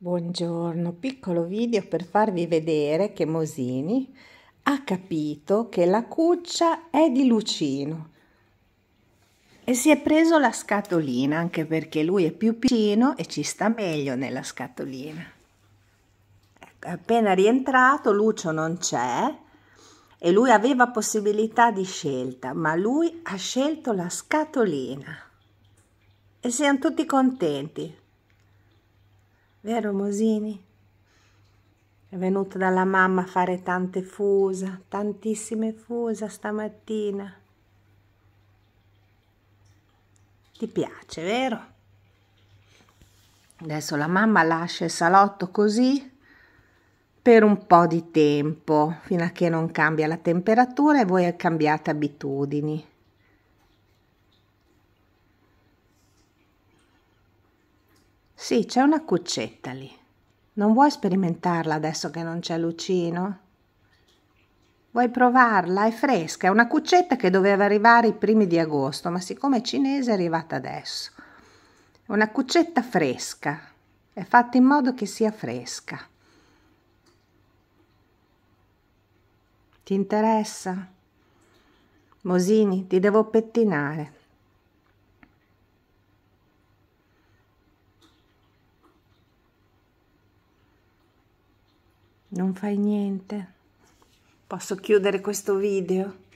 Buongiorno, piccolo video per farvi vedere che Mosini ha capito che la cuccia è di Lucino e si è preso la scatolina anche perché lui è più piccino e ci sta meglio nella scatolina. Ecco, appena rientrato Lucio non c'è e lui aveva possibilità di scelta, ma lui ha scelto la scatolina e siamo tutti contenti vero Mosini? È venuto dalla mamma a fare tante fusa, tantissime fusa stamattina. Ti piace, vero? Adesso la mamma lascia il salotto così per un po' di tempo, fino a che non cambia la temperatura e voi cambiate abitudini. Sì, c'è una cuccetta lì. Non vuoi sperimentarla adesso che non c'è Lucino? Vuoi provarla? È fresca, è una cuccetta che doveva arrivare i primi di agosto, ma siccome è cinese è arrivata adesso. È una cuccetta fresca, è fatta in modo che sia fresca. Ti interessa? Mosini, ti devo pettinare. non fai niente posso chiudere questo video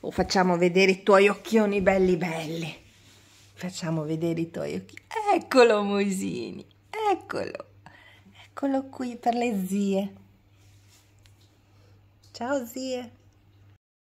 o facciamo vedere i tuoi occhioni belli belli facciamo vedere i tuoi occhioni eccolo Moisini eccolo eccolo qui per le zie ciao zie